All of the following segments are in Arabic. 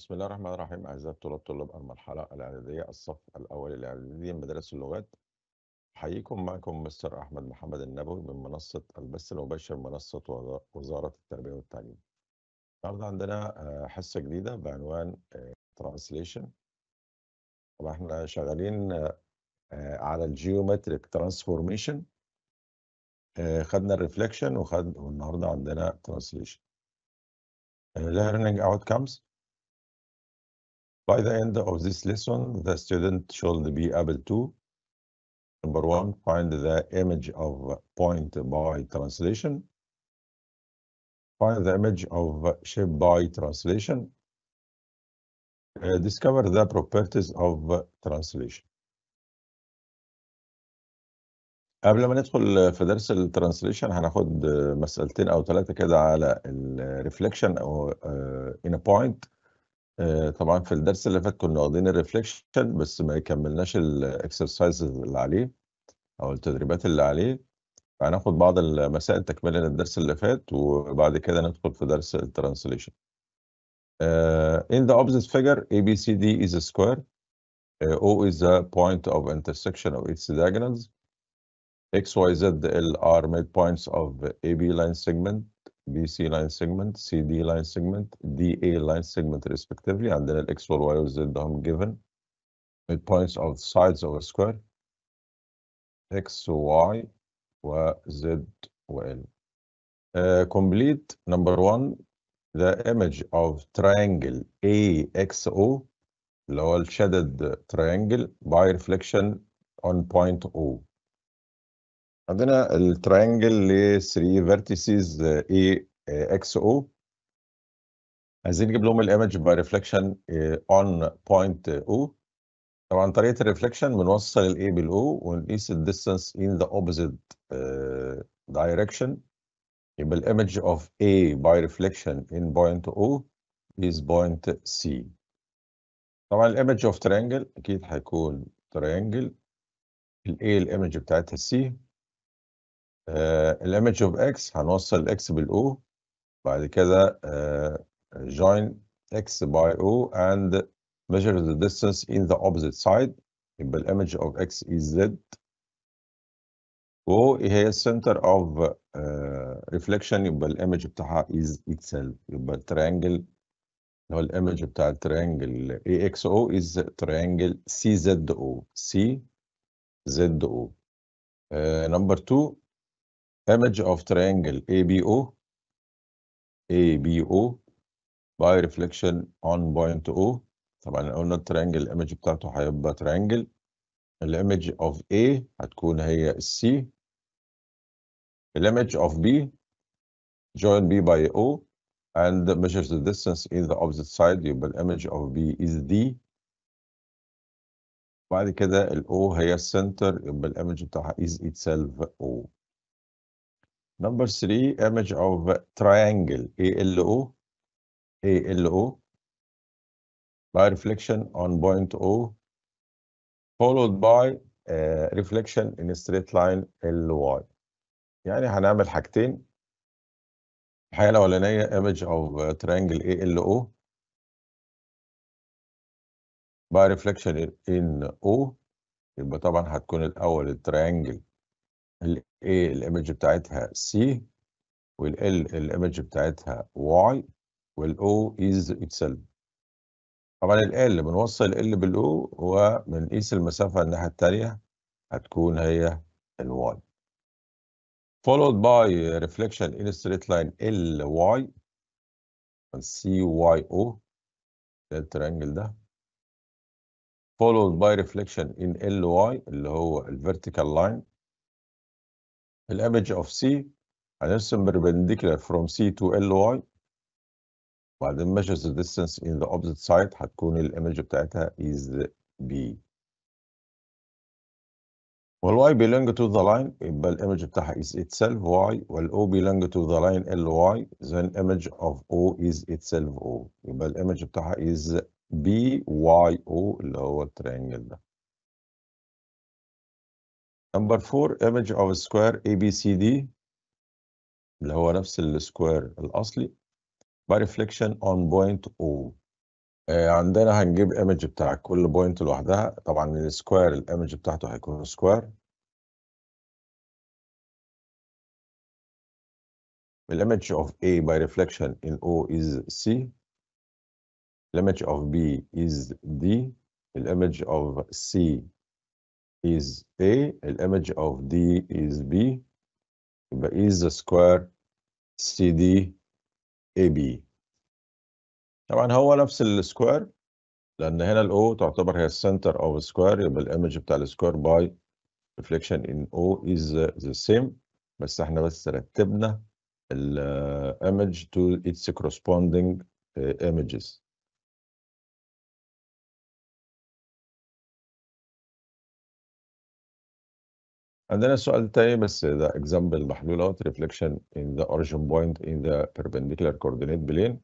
بسم الله الرحمن الرحيم أعزائي الطلاب طلاب المرحلة الإعدادية الصف الأول الإعدادي مدرسة اللغات أحييكم معكم مستر أحمد محمد النبوي من منصة البث المباشر منصة وزارة التربية والتعليم. النهارده عندنا آه، حصة جديدة بعنوان ترانسليشن. آه، طبعا احنا شغالين آه، على الجيومتريك ترانسفورميشن. خدنا الريفليكشن وخد والنهارده عندنا ترانسليشن. learning outcomes By the end of this lesson, the student should be able to Number one, find the image of point by translation. Find the image of shape by translation. Uh, discover the properties of translation. قبل ما ندخل في درس الترانسليشن هناخد مسألتين أو ثلاثة كده على الريفليكشن أو in a point آه، طبعا في الدرس اللي فات كنا واخدين الريفليكشن بس ما كملناش الاكسرسايزز اللي عليه او التدريبات اللي عليه هناخد بعض المسائل تكملة للدرس اللي فات وبعد كده ندخل في درس الترانسليشن آه، Uh, in the opposite figure, ABCD is a square. Uh, o is the point of intersection of its diagonals. X, Y, Z L are midpoints of AB line segment. BC line segment, CD line segment, DA line segment respectively, and then at x, y, or z هم given points of sides of a square x, y و z و l. Uh, complete number one the image of triangle AXO اللي shaded triangle by reflection on point O. عندنا الترينجل ل 3 فيرتيسز اي اكس او عايزين نجيب لهم الايمج باي ريفلكشن اون بوينت او طبعا طريقه الريفلكشن بنوصل الاي بالاو ونقيس الديستنس ان ذا اوبوزيت دايركشن يبقى الايمج اوف اي باي ريفلكشن ان بوينت او از بوينت سي طبعا الايمج اوف ترينجل اكيد هيكون ترينجل الاي الايمج بتاعتها سي الايمج اوف اكس هنوصل الاكس بالاو بعد كده join x by o and measure the distance in the opposite side يبقى الايمج اوف x is is هي center of reflection. The يبقى الايمج بتاعها is itself يبقى triangle, اللي هو الايمج بتاع triangle AXO is triangle CZO CZO number 2 image of triangle ABO ABO by reflection on point O طبعا قلنا التريانجل الايمج بتاعته هيبقى ترينجل الايمج اوف A هتكون هي السي الايمج اوف B join B by O and measures the distance in the opposite side يبقى الامج of B is D بعد كده ال O هي السنتر يبقى الامج بتاعها is itself O Number three, image of triangle ALO, ALO, by reflection on point O, followed by uh, reflection in straight line LY. يعني هنعمل حاجتين. الحاجة الأولانية image of triangle ALO by reflection in O يبقى طبعا هتكون الأول التريانجل ال A الايمج بتاعتها C وال L الايمج بتاعتها Y وال O is itself طبعا ال L بنوصل ال L بال O وبنقيس المسافة الناحية التانية هتكون هي ال Y followed by reflection in straight line LY and CYO ده الترينجل ده followed by reflection in LY اللي هو ال vertical line الامage of C هنرسم فروم from C to LY وبعدين measure the distance in the opposite side هتكون الامage بتاعتها is B y belong to the line يبقى image بتاعها is itself y وال o belong to the line ly then image of o is itself o يبقى image بتاعها is b y o اللي هو الترينجل ده نمبر 4 image of square ABCD اللي هو نفس السكوير الأصلي by reflection on point O آه، عندنا هنجيب image بتاع كل point لوحدها طبعا السكوير الايمج بتاعته هيكون سكوير الامج of A by reflection in O is C الامج of B is D الامج of C is A الإيمج of D is B يبقى e is the square CD AB طبعا هو نفس السكوير لأن هنا O تعتبر هي of أوف square يبقى الإيمج بتاع السكوير by reflection in O is the same بس احنا بس رتبنا الإيمج to its corresponding uh, images عندنا السؤال التاني بس ده example محلول اهوت reflection in the origin point in the perpendicular coordinate plane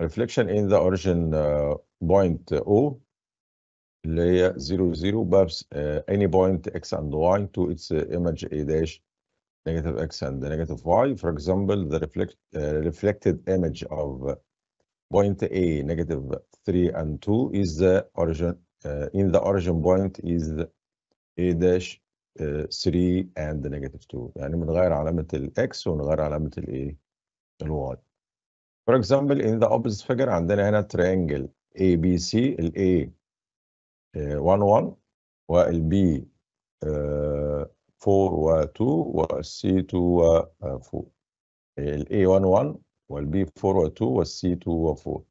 reflection in the origin point O اللي هي 0 0 بابس any point x and y to its image A dash negative x and negative y for example the reflect, uh, reflected image of point A negative 3 and 2 is the origin uh, in the origin point is A dash 3 and negative 2 يعني بنغير علامة X ونغير علامة A ال Y for example in the opposite figure عندنا هنا triangle ABC ال A 1 1 وال B 4 و 2 وال C 2 و 4 ال A 1 1 وال B 4 و 2 وال C 2 و 4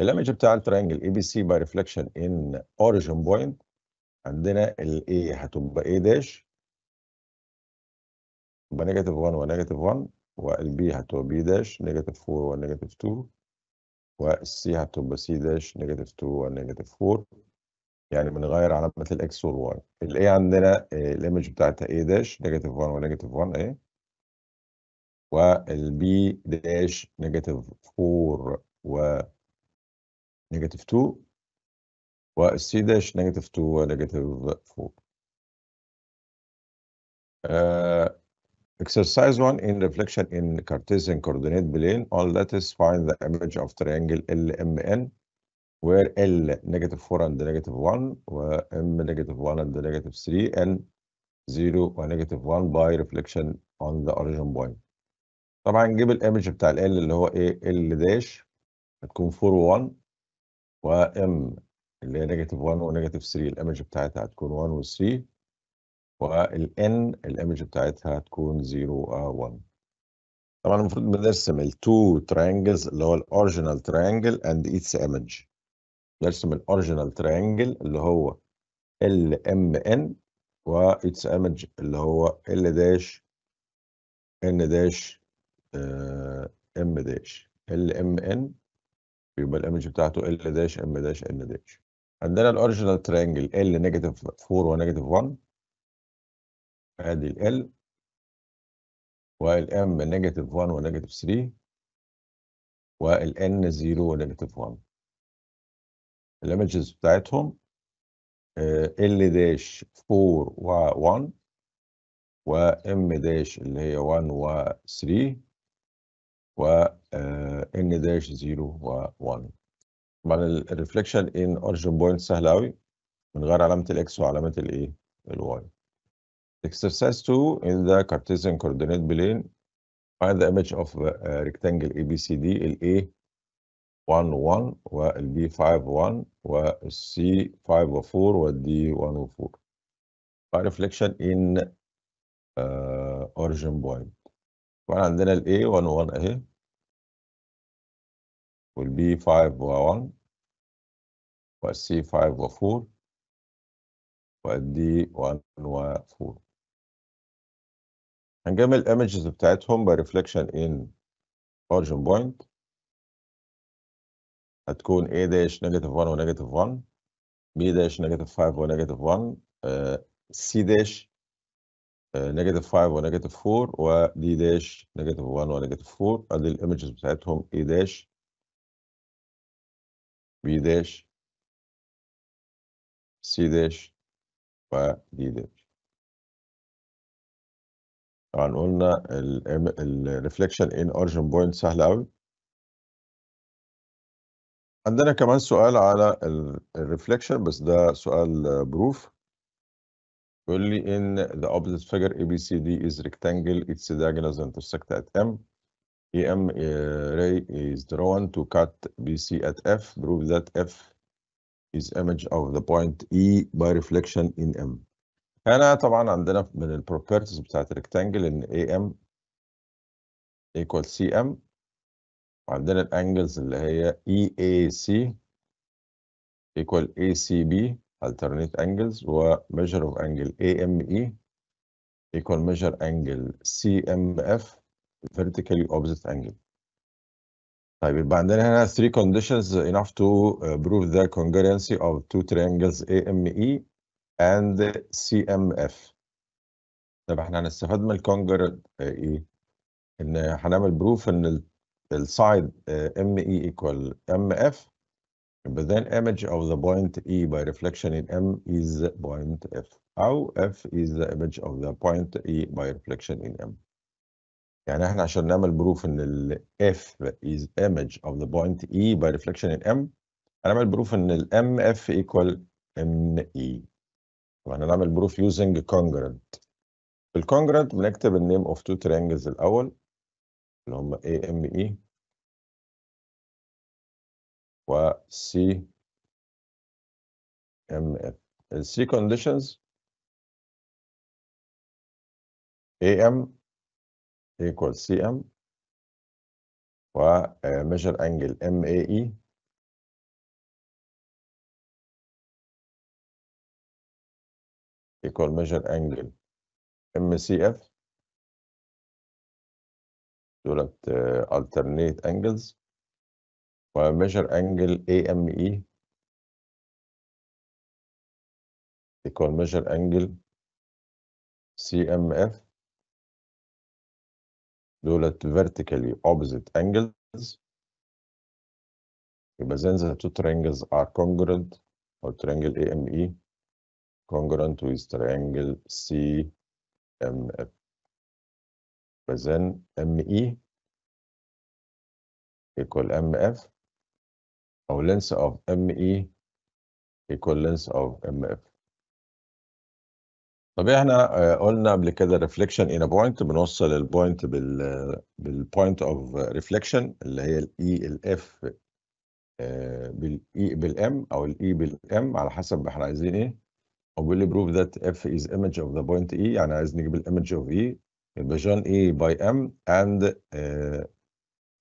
الامج بتاع الترينجل ABC by reflection in origin point عندنا ال A هتبقى A داش يبقى نيجاتيف 1 ونيجاتيف 1 وال B هتبقى B داش نيجاتيف 4 ونيجاتيف 2 وال C هتبقى C داش نيجاتيف 2 ونيجاتيف 4 يعني بنغير علامة ال X وال Y ال A عندنا آه، الايمج بتاعتها A داش نيجاتيف 1 ونيجاتيف 1 اهي B داش نيجاتيف 4 ونيجاتيف 2 و c dash negative 2, negative 4. Uh, exercise 1 in reflection in Cartesian coordinate plane on let us find the image of triangle LMN where L negative 4 and negative 1 وM negative 1 and negative 3 and 0 و negative 1 by reflection on the origin point. طبعا نجيب الايمج بتاع ال اللي هو ايه ال داش هتكون 4 و 1 و ام اللي هي نيجاتيف 1 ونيجاتيف 3 الامج بتاعتها هتكون 1 و 3 والان الامج بتاعتها هتكون 0 و 1 طبعا المفروض بنرسم التو ترينجلز اللي هو الاوريجينال ترينجل اند ايتس ايمج نرسم الاوريجينال ترينجل اللي هو ال ام ان وايتس ايمج اللي هو ال داش ان داش ام داش ال ام ان يبقى الايمج بتاعته ال داش ام داش ان داش عندنا الاوريجينال ترينجل ال نيجاتيف 4 ونيجاتيف 1 ادي ال والام نيجاتيف 1 ونيجاتيف 3 والان 0 ونيجاتيف 1 الايمجز بتاعتهم ال داش 4 و 1 وام داش اللي هي 1 و 3 و آه، N داش 0 و 1 طبعا الريفليكشن ان اوريجين بوينت سهل قوي من غير علامه الاكس وعلامه الايه الواي exercise 2 in the cartesian coordinate plane find the image of the uh, rectangle ABCD ال A 1 1 وال B 5 1 وال C 5 4 وال D 1 4 by reflection in uh, origin point طبعا عندنا ال A 1 1 اهي will be 5 و1 C 5 و4 D 1 و4 هنجمل images بتاعتهم reflection in origin point هتكون A داش negative 1 negative 1 B داش negative 5 negative 1 C داش negative 5 negative 4 و D داش negative 1 negative 4 هذه الايمجز بتاعتهم A داش داش سي داش ودي داش طبعا قلنا reflection in origin point سهل قوي عندنا كمان سؤال على reflection بس ده سؤال بروف يقول لي ان the opposite figure ABCD is rectangle its diagonals intersect at M em ray is drawn to cut BC at F, prove that F is image of the point E by reflection in M. هنا طبعا عندنا من البروبرتيز بتاعت الريكتانجل ان AM equal CM وعندنا الانجلز اللي هي EAC equal ACB alternate angles و measure of angle AME equal measure angle CMF vertically opposite angle. طيب يبقى عندنا هنا 3 conditions enough to uh, prove the congruency of two triangles AME and CMF. طب احنا هنستفاد من الكونجر ايه؟ ان هنعمل بروف ان السايد ام اي ايكوال ام اف But then image of the point E by reflection in M is point F How F is the image of the point E by reflection in M. يعني احنا عشان نعمل بروف ان ال F is image of the point E by reflection in M هنعمل بروف ان ال MF equal ME طبعا هنعمل بروف using congruent في الكونجرنت بنكتب النيم اوف تو triangles الاول اللي هم A M E و M F ال C conditions A M equals CM و measure angle MAE equal measure angle MCF دولت alternate angles و measure angle AME equal measure angle CMF دولت vertically opposite angles يبقى then the two triangles are congruent or triangle AME congruent with triangle CMF يبقى then ME equal MF or length of ME equal length of MF طب احنا آه، قلنا قبل كده ريفليكشن ان بوينت بنوصل البوينت بال بالبوينت اوف ريفليكشن اللي هي الاي e، الاف آه، بالاي e، بالام او الاي e، بالام على حسب احنا عايزين ايه او بيقول لي بروف ذات اف از ايمج اوف ذا بوينت اي يعني عايز نجيب الايمج اوف اي يبقى جون اي باي ام اند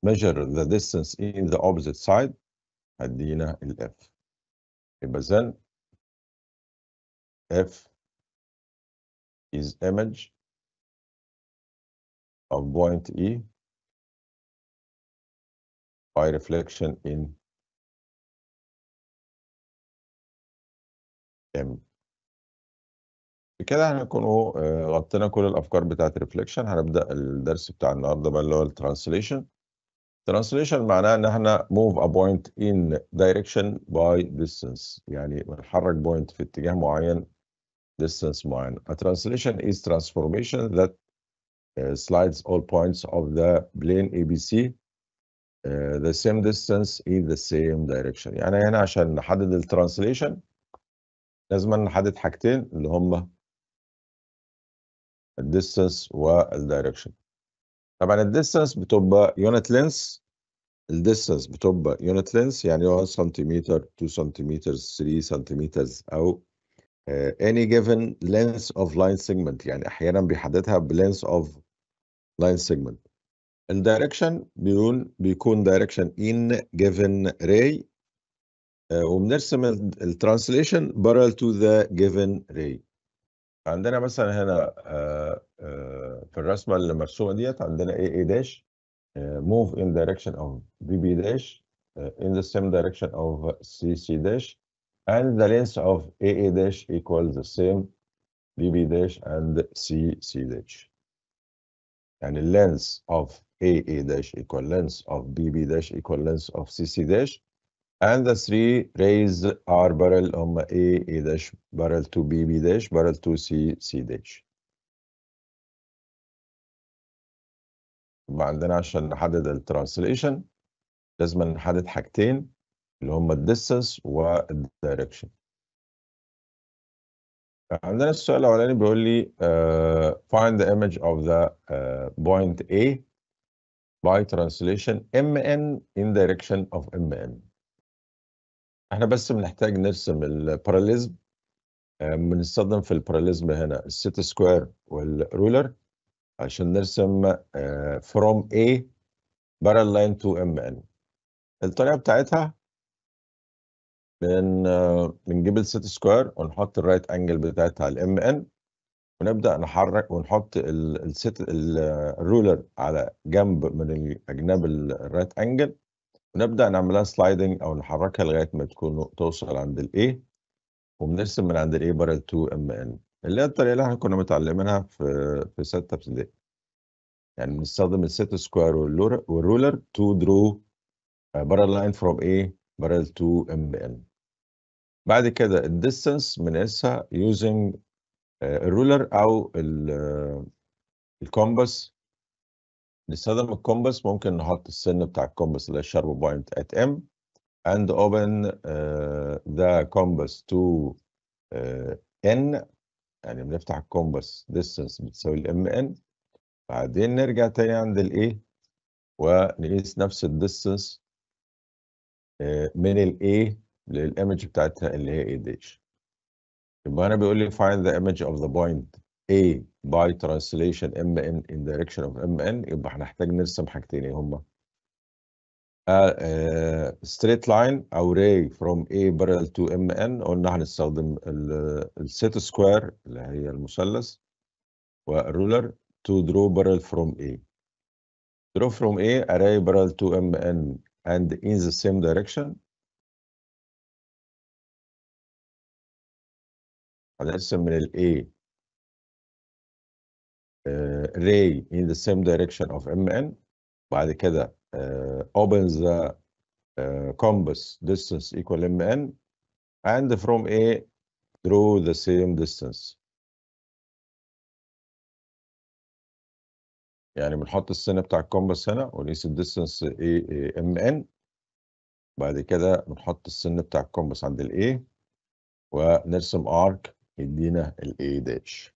ميجر ذا ديستنس ان ذا opposite سايد هدينا الاف يبقى زين اف is image of point E by reflection in M بكده هنكون آه، غطينا كل الافكار بتاعت ريفليكشن هنبدا الدرس بتاع النهارده بقى اللي هو الترانسليشن ترانسليشن معناه ان احنا موف ا بوينت ان دايركشن باي ديستنس يعني بنحرك بوينت في اتجاه معين distance mine. A translation is transformation that uh, slides all points of the plane ABC uh, the same distance in the same direction يعني هنا عشان نحدد الترانسليشن لازم نحدد حاجتين اللي هم الديستانس والدايركشن طبعا الديستانس بتبقى يونت لينس الديستانس بتبقى يونت لينس يعني 1 سنتيمتر 2 سنتيمتر 3 سنتيمتر او آه، any given length of line segment يعني احيانا بيحددها بلينث of line segment الدايركشن بيقول بيكون دايركشن in given ray آه، وبنرسم الترانسليشن parallel to the given ray عندنا مثلا هنا آه، في الرسمه اللي مرسومه ديت عندنا اي اي داش move in direction of بي بي داش in the same direction of سي سي داش and the length of AA dash equals the same BB dash and CC dash. And the length of AA dash equal length of BB dash equal length of CC dash. And the three rays are barrel on AA dash barrel to BB dash barrel to CC dash. the عندنا عشان نحدد الترانسليشن لازم نحدد حاجتين اللي هم الديستنس والدايركشن عندنا السؤال الاولاني بيقول لي uh, find the image of the uh, point A by translation mn in direction of mn احنا بس بنحتاج نرسم الباراليزم آه، بنستخدم في الباراليزم هنا الست سكوير والرولر عشان نرسم uh, from A parallel line to mn الطريقه بتاعتها Uh, من بنجيب الست سكوير ونحط الرايت انجل بتاعتها على الام ان ونبدا نحرك ونحط الست الرولر على جنب من اجناب الرايت انجل ونبدا نعملها سلايدنج او نحركها لغايه ما تكون توصل عند الاي وبنرسم من عند الاي بارل 2 ام ان اللي هي الطريقه اللي احنا كنا متعلمينها في في سته ابتدائي يعني بنستخدم الست سكوير والرولر تو درو بارل لاين فروم اي بارل 2 ام ان بعد كده الديستنس بنقيسها يوزنج الرولر آه، او الكومباس آه، نستخدم الكومباس ممكن نحط السن بتاع الكومباس اللي هي الشارب بوينت ات ام and open ذا آه، the compass to n يعني بنفتح الكومباس distance بتساوي الام ان بعدين نرجع تاني عند الايه ونقيس نفس الديستنس من الايه للإيمج بتاعتها اللي هي اي داش يبقى أنا بيقول لي find the image of the point A by translation MN in direction of MN يبقى هنحتاج نرسم حاجتين ايه هما؟ straight line او ray from A parallel to MN قلنا هنستخدم set سكوير اللي هي المثلث والرولر to draw parallel from A. Draw from A array parallel to MN and in the same direction هنقسم من ال A آه، ray in the same direction of MN بعد كده uh, opens the uh, compass distance equal MN and from A draw the same distance يعني بنحط السنة بتاع الكومباس هنا ونقيس الديستنس اي ام بعد كده بنحط السن بتاع الكومباس عند الـ A ونرسم arc يدينا ال A dash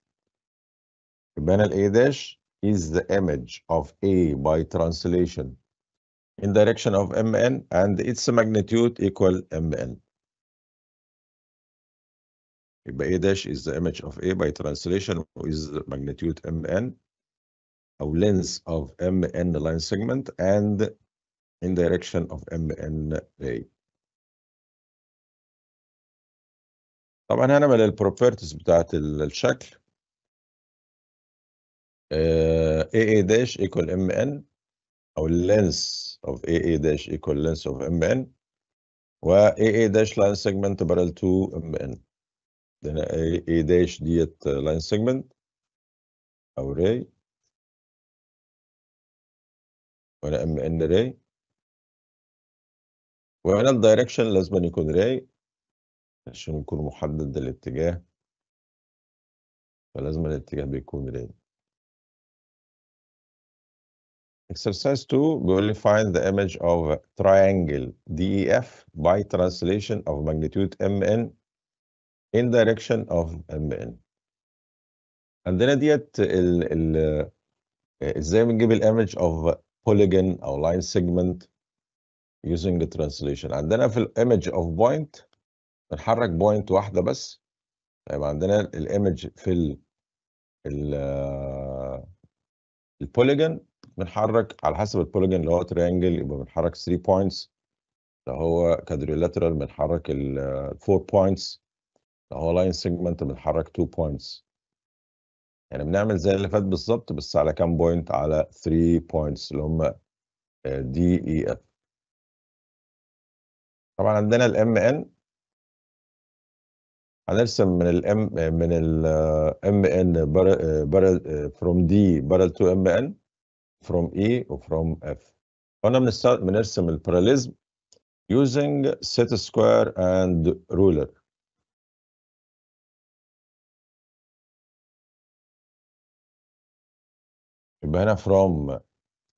يبقى انا A dash is the image of A by translation in direction of MN and its magnitude equal MN يبقى A dash is the image of A by translation is the magnitude MN of length of MN line segment and in direction of MN ray طبعا هنعمل البروبرتيز بتاعت الشكل اي اي داش ايكوال ام ان او اللينس اوف اي اي داش ايكوال لينس اوف ام ان و اي اي داش لاين سيجمنت بارل تو ام ان هنا اي اي داش ديت لاين سيجمنت او ري وهنا ام ان ري وهنا الدايركشن لازم يكون ري عشان يكون محدد الاتجاه فلازم الاتجاه بيكون رين exercise 2 بيقول لي find the image of triangle DEF by translation of magnitude MN in direction of MN عندنا ديت ال ال ازاي بنجيب image of polygon او line segment using the translation عندنا في image of point بنحرك بوينت واحده بس هيبقى عندنا الايمج في ال البوليجن بنحرك على حسب البوليجن اللي هو تريانجل يبقى بنحرك 3 بوينتس لو هو كادريلاترال بنحرك ال 4 بوينتس لو هو لاين سيجمنت بنحرك 2 بوينتس يعني بنعمل زي اللي فات بالظبط بس على كام بوينت على 3 بوينتس اللي هم دي اي اف طبعا عندنا الام ان هنرسم من M من الام ان بارل فروم دي بارل تو ام from E و from F. هنا بنرسم parallelism using set square and ruler يبقى هنا from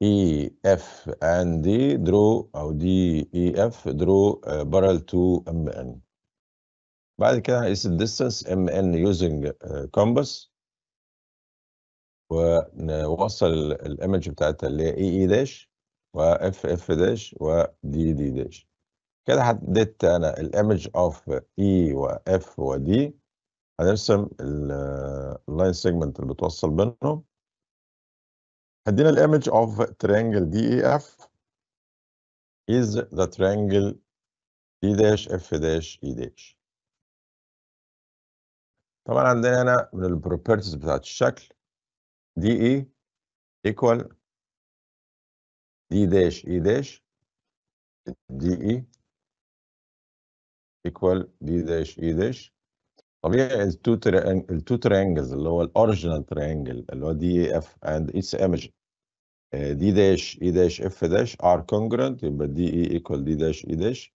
E F and D draw أو D E F draw parallel barrel to M N بعد كده هنقيس الديستنس ام ان يوزنج كومباس ونوصل الايمج بتاعتها اللي هي اي اي داش واف اف داش ودي دي داش كده حددت انا الايمج اوف اي واف ودي هنرسم اللاين سيجمنت uh, اللي بتوصل بينهم هدينا الايمج اوف ترينجل دي اي اف is the triangle d داش f داش e dash طبعا عندنا هنا من البروبرتيز بتاعت الشكل دي اي ايكوال دي داش اي داش دي اي ايكوال دي داش اي داش طبيعي التو التو تريانجلز اللي هو الاوريجينال تريانجل اللي هو دي اف اند اتس ايمج دي داش اي داش اف داش ار كونجرنت يبقى دي اي ايكوال دي داش اي داش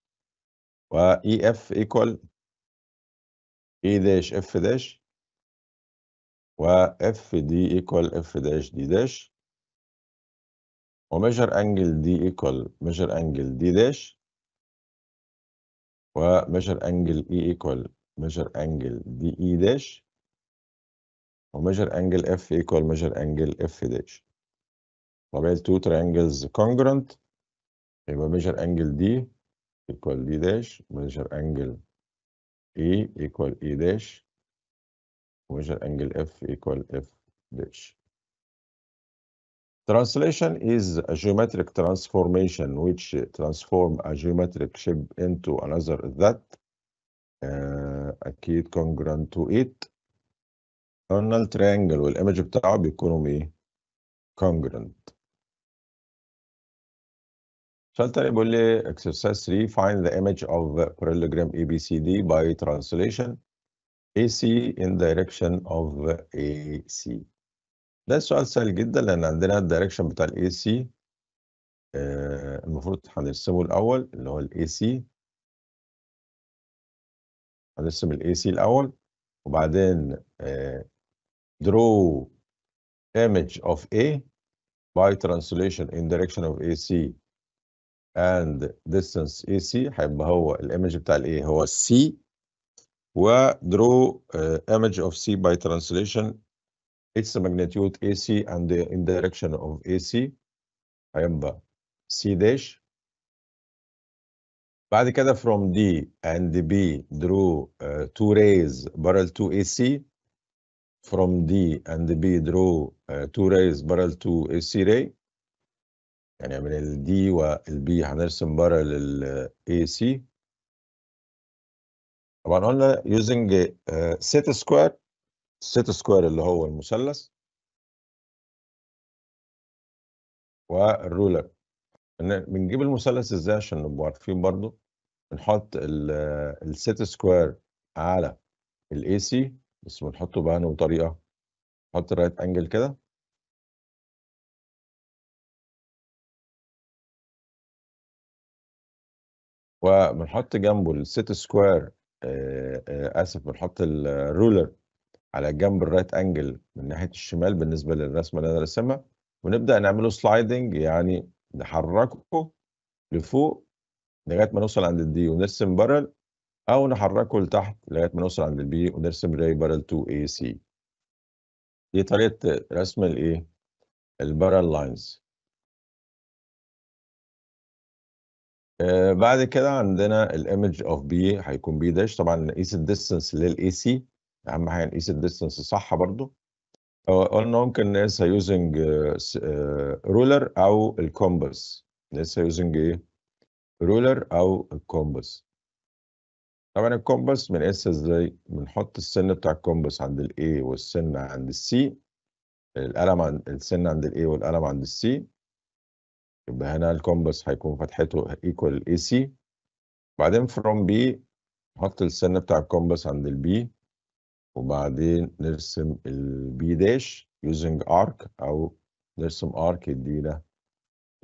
و اي اف ايكوال اي داش اف داش و اف دي ايكوال اف داش دي داش وميجر انجل دي ايكوال ميجر انجل دي داش وميجر انجل اي ايكوال ميجر انجل دي اي داش وميجر انجل اف ايكوال ميجر انجل اف e داش طبعا التو ترينجلز كونجرنت يبقى ميجر انجل دي ايكوال دي داش ميجر انجل E equal E dash measure angle F equal F dash. Translation is a geometric transformation which transform a geometric shape into another that uh, key congruent to it. Cornell triangle والإيمج بتاعه بيكونوا إيه؟ congruent. Shalta بيقول لي exercise 3 find the image of parallelogram ABCD by translation AC in direction of AC ده سؤال سهل جدا لأن عندنا الدايركشن بتاع ال AC آه المفروض هنرسمه الأول اللي هو ال AC هنرسم ال AC الأول وبعدين آه draw image of A by translation in direction of AC and distance AC هيبقى هو الايمج بتاع الايه هو السي ودرو image of C by translation. its magnitude AC and the in direction of AC هيبقى C dash بعد كده from D and B draw uh, two rays parallel to AC from D and B draw uh, two rays parallel to AC ray يعني من ال D وال B هنرسم بره لل AC طبعا قلنا using uh, set square set square اللي هو المثلث والرولر بنجيب المثلث ازاي عشان نبقى عارفين برضو بنحط uh, set square على الاي سي بس بنحطه بقى بطريقه نحط الرايت انجل كده وبنحط جنبه الست سكوير آه، آه، اسف بنحط الرولر على جنب الرايت انجل من ناحيه الشمال بالنسبه للرسمه اللي انا راسمها ونبدا نعمله سلايدنج يعني نحركه لفوق لغايه ما نوصل عند الدي ونرسم بارل او نحركه لتحت لغايه ما نوصل عند البي ونرسم ري بارل 2 اي سي دي طريقه رسم الايه البارل لاينز آه، بعد كده عندنا الايمج اوف بي هيكون بي داش طبعا نقيس الديستنس للاي سي اهم حاجه نقيس الديستنس صح برضو آه، قلنا ممكن نقيسها يوزنج رولر او الكومبس نقيسها يوزنج ايه رولر او الكومبس طبعا الكومبس بنقيسها ازاي بنحط السن بتاع الكومبس عند الاي والسن عند السي القلم عند السن عند الاي والقلم عند السي يبقى هنا الكومبس هيكون فتحته ايكوال اي سي بعدين فروم بي نحط السن بتاع الكومبس عند البي وبعدين نرسم البي داش يوزنج ارك او نرسم ارك يدينا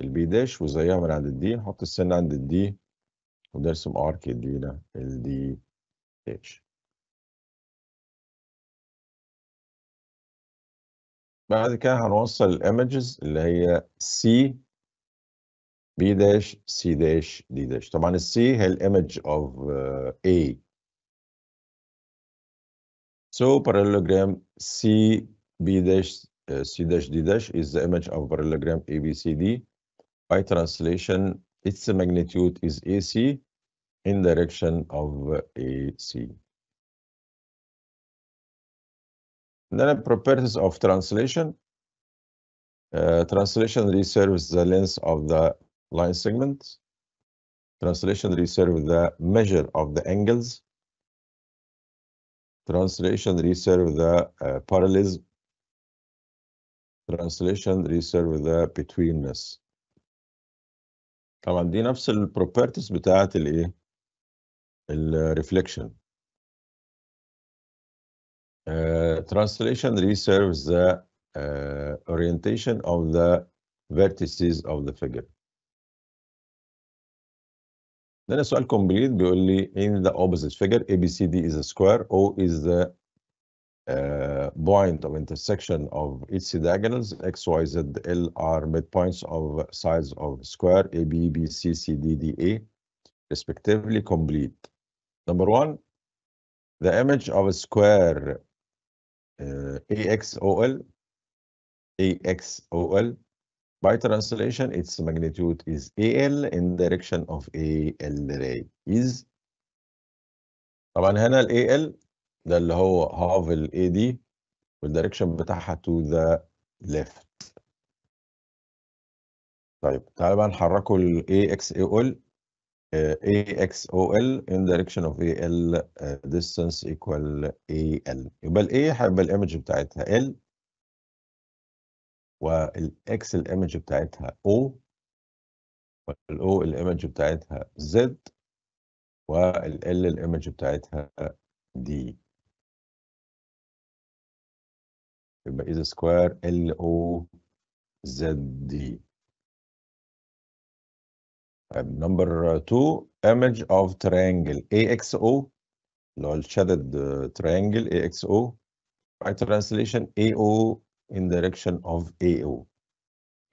البي داش وزيها من عند الدي نحط السن عند الدي ونرسم ارك يدينا الدي داش بعد كده هنوصل الايمجز اللي هي سي B dash, C dash, D dash طبعا C هي الايمج of uh, A So parallelogram C B dash uh, C dash D dash is the image of parallelogram ABCD. By translation, its magnitude is AC in direction of uh, AC. Then properties of translation. Uh, translation reserves the length of the line segments. Translation reserve the measure of the angles. Translation reserve the uh, parallelism. Translation reserve the betweenness. طبعا دي نفس البروبرتيز بتاعت الايه؟ الريفليكشن. Uh, translation reserves the uh, orientation of the vertices of the figure. Then I سؤال complete بيقول لي in the opposite figure ABCD is a square O is the uh, point of intersection of its diagonals x, y, z, l are midpoints of sides of square A, B, B, C, C, D, D, A respectively complete. Number one, the image of a square uh, AXOL AXOL By translation, its magnitude is AL in direction of AL ray is طبعا هنا ال AL ده اللي هو half ال AD والدايركشن بتاعها to the left. طيب تعالى بقى نحركه ال AXOL AXOL in direction of AL distance equal AL يبقى ال A هيبقى الايمج بتاعتها L والاكس الايمج بتاعتها او والاو الايمج بتاعتها زد والال الايمج بتاعتها دي يبقى إذا سكوير ال او زد دي نمبر 2 ايمج اوف image اي اكس او اللي هو الشدد triangle AXO ترانسليشن اي او in direction of AO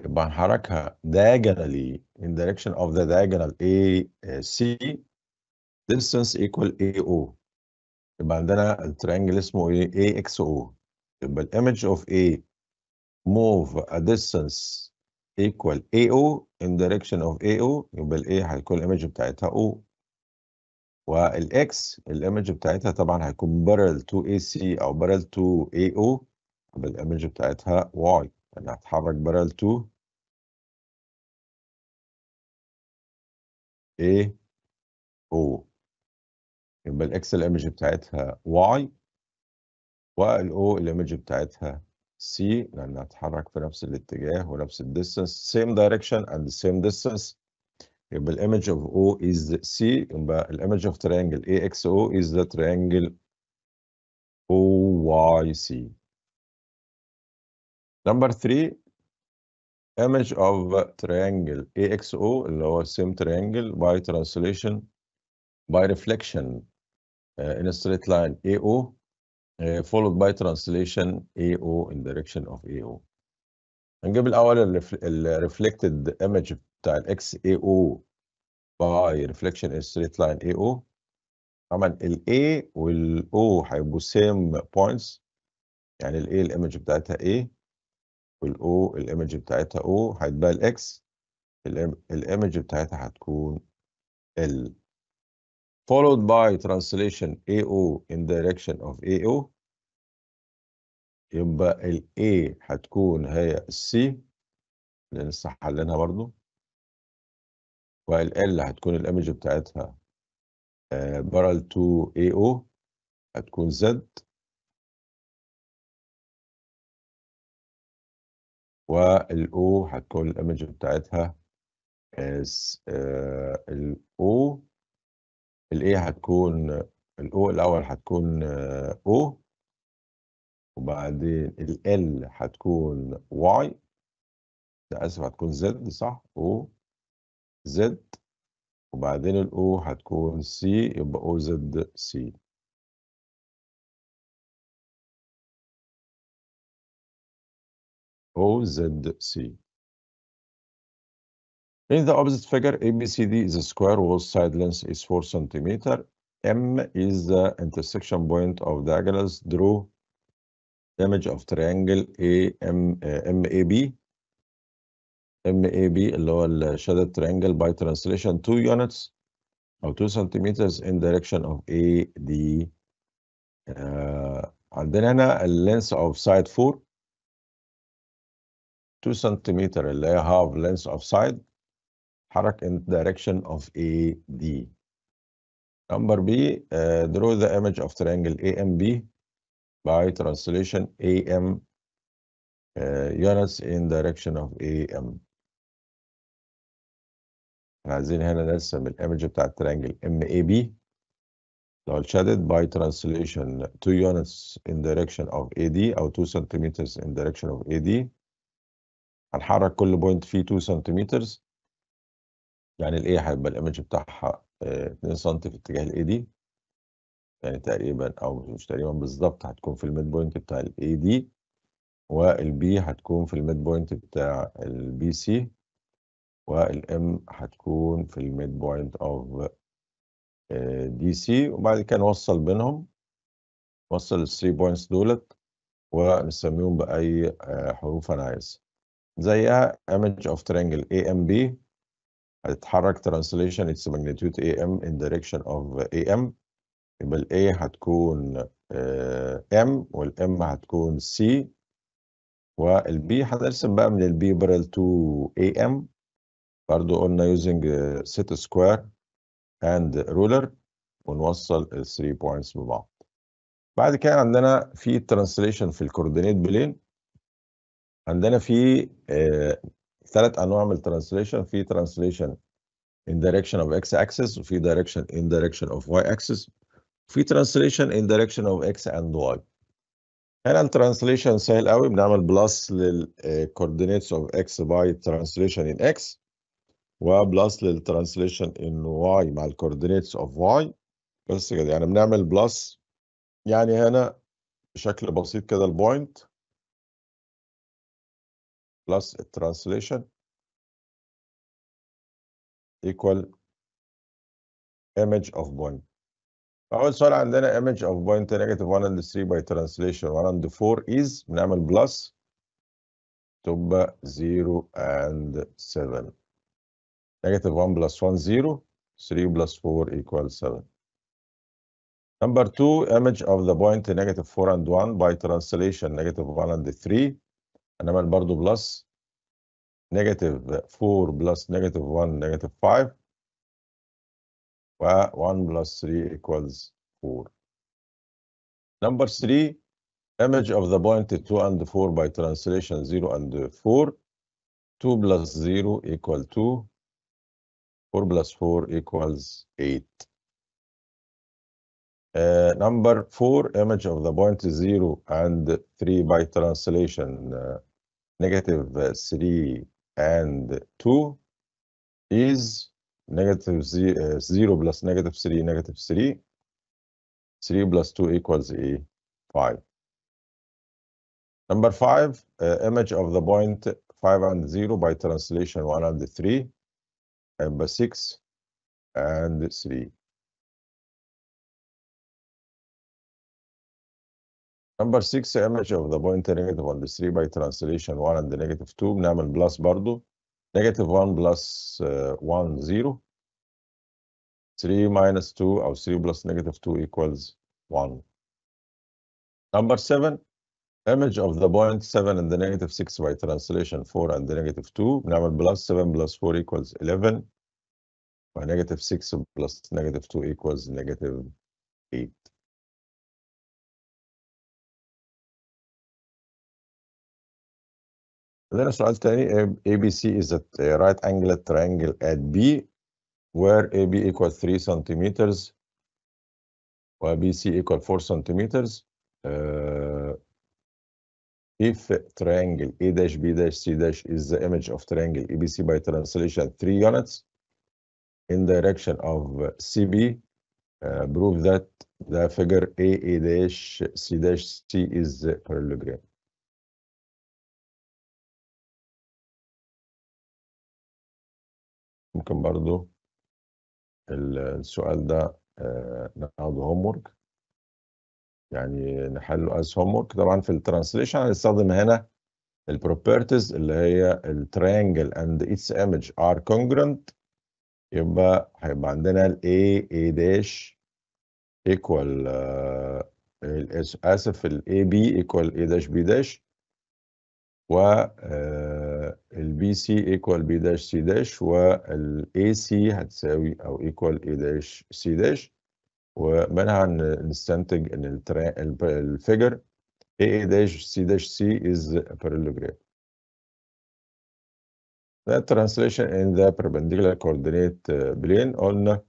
يبقى هنحركها diagonally in direction of the diagonal AC distance equal AO bandana عندنا triangle is ايه AXO But image of A move a distance equal AO in direction of AO يبقى ال A هيكون الامage بتاعتها O of الامage بتاعتها طبعا هيكون parallel to AC or parallel to AO بالامج بتاعتها واي انا يعني هتحرك بارل تو اي او يبقى الاكس الامج بتاعتها واي والاو الامج بتاعتها سي لانها هتحرك في نفس الاتجاه ونفس الديستنس سيم دايركشن اند سيم ديستنس يبقى الامج اوف او از سي يبقى الامج اوف ترينجل اي اكس او از ذا ترينجل او واي سي نمبر 3 image of triangle AXO اللي هو same triangle by translation by reflection uh, in a straight line AO uh, followed by translation AO in direction of AO. هنجيب الأول ال reflected image بتاع ال XAO by reflection in a straight line AO. طبعا ال A وال O هيبقوا same points يعني ال A الإيمج بتاعتها A والاو الايمج بتاعتها او هيتبقى الاكس الايمج بتاعتها هتكون ال followed by translation AO in direction of AO يبقى ال A هتكون هي C لان لسه حلينها برضو وال L هتكون الايمج بتاعتها آه، parallel to AO هتكون Z والاو هتكون الايمج بتاعتها از آه، الاو الاي هتكون الاو الاول هتكون آه، او وبعدين ال هتكون واي ده اسف هتكون زد صح او زد وبعدين الاو هتكون سي يبقى او زد سي OZC. In the opposite figure, ABCD is a square whose side length is 4 centimeter. M is the intersection point of the angles. Draw image of triangle AMAB. Uh, MAB. MAB uh, shaded triangle by translation 2 units of 2 centimeters in direction of AD. Uh, then, a length of side 4 2 centimeter اللي هي half length of side حرك in direction of AD. Number B, uh, draw the image of triangle AMB by translation AM uh, units in direction of AM. عايزين هنا نرسم الايمج بتاع triangle MAB لو shaded by translation 2 units in direction of AD او 2 centimeters in direction of AD هنحرك كل بوينت فيه 2 سنتيمتر يعني الاي هيبقى الايمج بتاعها 2 آه، سم في اتجاه الاي دي يعني تقريبا او مش تقريبا بالظبط هتكون في الميد بوينت بتاع الاي دي والبي هتكون في الميد بوينت بتاع البي سي والام هتكون في الميد بوينت اوف دي سي وبعد كده نوصل بينهم نوصل الثري بوينتس دولت ونسميهم باي آه، حروف انا عايزها زيها image of triangle AMB هتتحرك translation its magnitude AM in direction of AM يبقى ال A هتكون M وال M هتكون C وال B هنرسم بقى من ال B parallel to AM برضو قلنا using set square and ruler ونوصل ال 3 points ببعض بعد كده عندنا في translation في الكوردينيت بلين عندنا في آه، ثلاث انواع من الترانسليشن في ترانسليشن in direction of x اكسس وفي direction in direction of y اكسس وفي translation in direction of x and y هنا الترانسليشن سهل قوي بنعمل بلس للكوردينيتس اوف اكس باي ترانسليشن ان اكس وبلس للترانسليشن ان واي مع الكوردينيتس اوف واي بس كده يعني بنعمل بلس يعني هنا بشكل بسيط كده البوينت plus translation equal image of point اول سؤال عندنا image of point negative 1 and 3 by translation 1 and 4 is بنعمل بلس تبقى 0 and 7 negative 1 plus 1 0 3 plus 4 equals 7 Number two, image of the point negative 4 and 1 by translation negative 1 and 3 هنعمل برضو بلس نيجاتيف 4 بلس نيجاتيف 1 نيجاتيف 5 و 1 بلس 3 equals 4 number 3 image of the point 2 and 4 by translation 0 and 4 2 plus 0 equal 2 4 plus 4 equals 8 uh, number 4 image of the point 0 and 3 by translation uh, negative 3 and 2 is negative z, uh, 0 plus negative 3, negative 3. 3 plus 2 equals a 5. Number 5, uh, image of the point 5 and 0 by translation 1 and 3, number 6 and 3. نمبر 6 image of the point negative 1 plus 3 by translation 1 and negative the 2 بنعمل plus برضه negative 1 plus uh, 1 0 3 minus 2 أو 3 plus negative 2 equals 1 Number 7 image of the point 7 and the negative 6 by translation 4 and the negative 2 بنعمل plus 7 plus 4 equals 11 By 6 plus negative 2 equals negative 8 لنا سؤال تاني ABC is a right angled triangle at B where AB equals 3 centimeters وBC equals 4 centimeters uh, if triangle A dash B dash C dash is the image of triangle ABC by translation 3 units in direction of uh, CB uh, prove that the figure A A dash C dash C is the uh, parallelogram ممكن برضو السؤال ده آه، ناخده هوم ورك يعني نحله از هوم ورك طبعا في الترانسليشن هنستخدم هنا البروبرتيز اللي هي الترينجل اند اتس ايمج ار كونجرنت يبقى هيبقى عندنا ال A A داش ايكوال اسف ال A B ايكوال A داش B داش و آه، البي سي ايكوال بي داش سي داش والاي سي هتساوي او ايكوال اي داش سي داش ومنها نستنتج ان الفيجر اي اي داش سي داش سي از parallelogram. The translation in the perpendicular coordinate uh, plane قلنا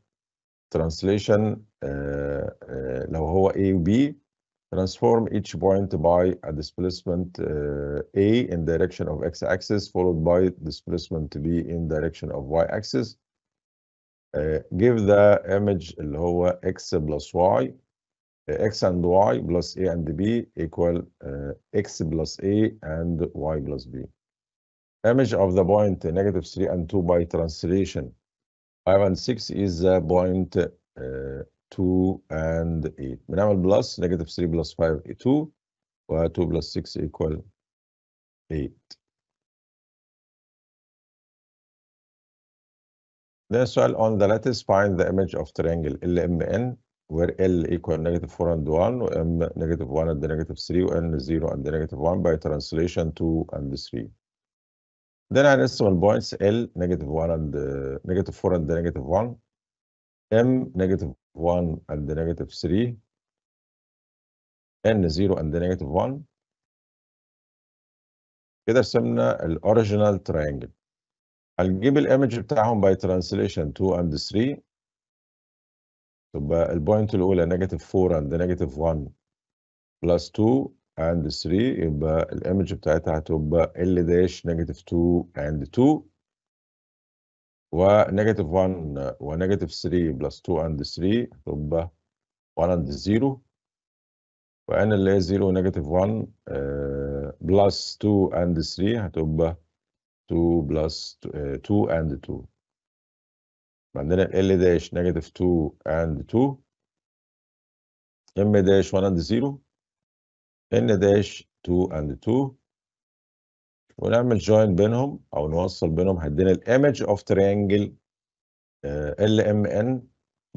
translation uh, uh, لو هو A و B Transform each point by a displacement uh, A in direction of x-axis followed by displacement B in direction of y-axis. Uh, give the image اللي x plus y uh, x and y plus a and b equal uh, x plus a and y plus b. Image of the point negative 3 and 2 by translation 5 and 6 is the point uh, 2 and 8 بنعمل بلس نيجاتيف 3 بلس 5 2 و 2 بلس 6 equal 8 ده سؤال on the lattice find the image of triangle LMN where L equal negative 4 and 1 و M negative 1 and negative 3 و N 0 and negative 1 by translation 2 and 3 Then I some points L negative 1 and uh, negative 4 and negative 1 m negative 1 and negative 3 n 0 and negative 1 كده رسمنا الاوريجينال triangle هنجيب الايمج بتاعهم باي ترانسليشن 2 اند 3 تبقى البوينت الاولى نيجاتيف 4 اند نيجاتيف 1 بلس 2 اند 3 يبقى الايمج بتاعتها هتبقى L- داش نيجاتيف 2 اند 2 ونيجاتيف 1 ونيجاتيف 3 بلس 2 اند 3 تبقى 1 اند 0 وان اللي هي 0 ونيجاتيف 1 آه، بلس 2 اند 3 هتبقى 2 بلس 2 آه، اند 2 عندنا ال داش نيجاتيف 2 اند 2 ام داش 1 اند 0 ان داش 2 اند 2 ونعمل جوين بينهم او نوصل بينهم هدينا الايمج اوف تريانجل ال ام ان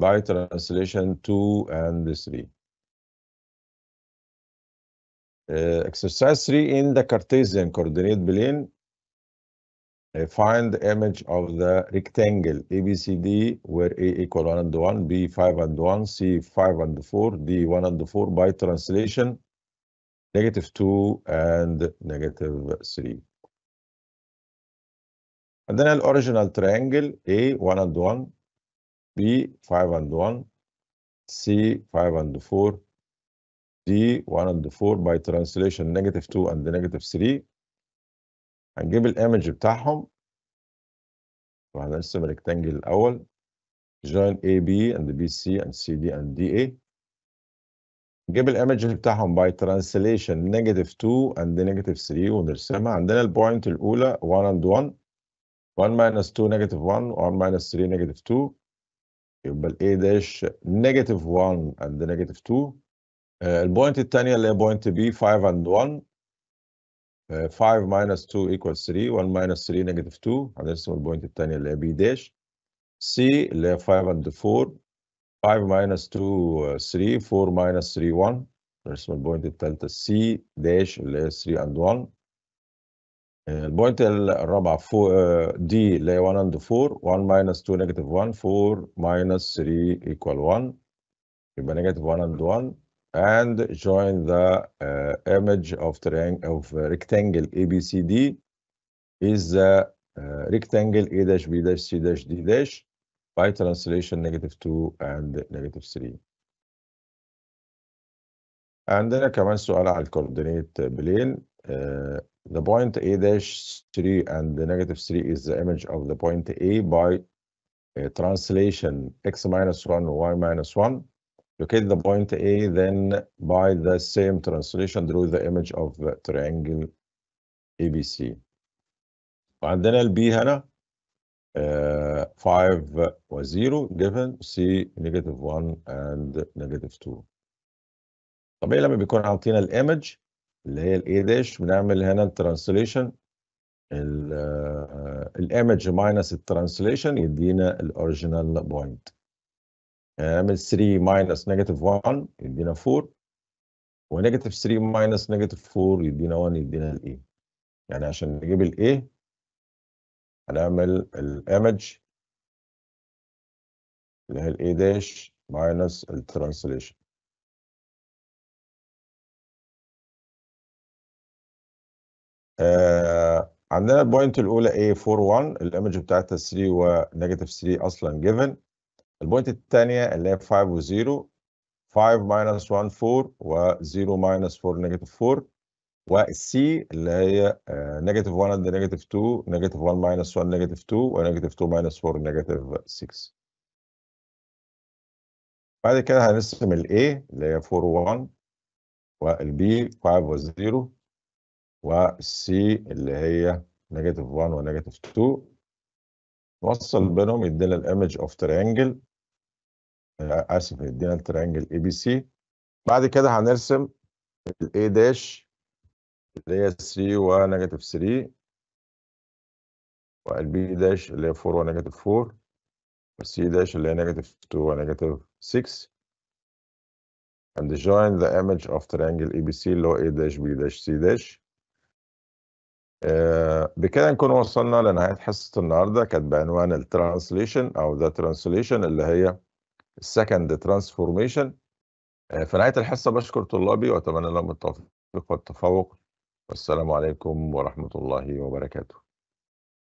by translation 2 and 3 uh, exercise 3 in the Cartesian coordinate plane uh, find the image of the rectangle ABCD where A equal one and one, B five and one, C five and four, D one and four by translation negative two and negative three. عندنا الاوريجينال ترينجل A 1 and 1 B 5 and 1 C 5 and 4 D 1 and 4 by translation negative 2 and negative 3 هنجيب الايمج بتاعهم وهنرسم الريكتانجل بالريكتانجل الاول join AB and BC and CD and DA نجيب الايمج بتاعهم by translation negative 2 and negative 3 ونرسمها عندنا البوينت الاولى 1 and 1 1 minus 2 negative 1, 1 minus 3 negative 2. يبقى A dash negative 1 and negative the 2. Uh, البوينت الثانية اللي هي بوينت B 5 and 1. Uh, 5 minus 2 equals 3, 1 minus 3 negative 2. هنرسم البوينت الثانية اللي the B dash. C اللي 5 and 4. 5 minus 2 uh, 3, 4 minus 3 1. نرسم البوينت الثالثة C dash اللي هي 3 and 1. البوينت الرابعه دي اللي هي 1 اند 4 1 ماينس 2 نيجاتيف 1 4 ماينس 3 ايكوال 1 يبقى نيجاتيف 1 اند 1 and join the uh, image of triangle of rectangle ABCD is the uh, rectangle A dash B dash C dash D dash by translation negative 2 and negative 3. عندنا كمان سؤال على الكوردينيت بلين uh, the point A dash 3 and the negative 3 is the image of the point A by a uh, translation x minus 1, y minus 1. Locate the point A, then by the same translation, draw the image of the triangle ABC. And وعندنا البي هنا 5 was 0 given C negative 1 and negative 2. طبيعي لما بيكون عاطينا الايمج اللي هي الاي داش بنعمل هنا الترانسليشن الايمج ماينس الترانسليشن يدينا الاوريجينال بوينت نعمل 3 ماينس نيجاتيف 1 يدينا 4 ونيجاتيف 3 ماينس نيجاتيف 4 يدينا 1 يدينا الاي e. يعني عشان نجيب الاي هنعمل الايمج اللي هي الاي داش ماينس الترانسليشن آه عندنا البوينت الاولى ايه 4 1 الايمج بتاعتها 3 ونيجاتيف 3 اصلا جيفن البوينت الثانيه اللي هي 5 و 0 5 minus 1 4 و 0 minus 4 negative 4 والسي اللي هي نيجاتيف آه، 1 and نيجاتيف 2 نيجاتيف 1 minus 1 نيجاتيف 2 ونيجاتيف 2 minus 4 نيجاتيف 6 بعد كده هنرسم ال A اللي هي 4 و 1 والبي 5 و 0 والسي اللي هي نيجاتيف 1 ونيجاتيف 2 نوصل بينهم يدينا الايمج اوف تريانجل اسف يدينا التريانجل اي بي سي بعد كده هنرسم الاي داش اللي هي 3 ونيجاتيف 3 والبي داش اللي هي 4 ونيجاتيف 4 والسي داش اللي هي نيجاتيف 2 ونيجاتيف 6 and join the image of triangle ABC اللي هو A dash B dash C dash آه، بكده نكون وصلنا لنهاية حصة النهاردة كانت بعنوان الترانسليشن أو ذا ترانسليشن اللي هي السكند ترانسفورميشن آه، في نهاية الحصة بشكر طلابي وأتمنى لهم التوفيق والتفوق والسلام عليكم ورحمة الله وبركاته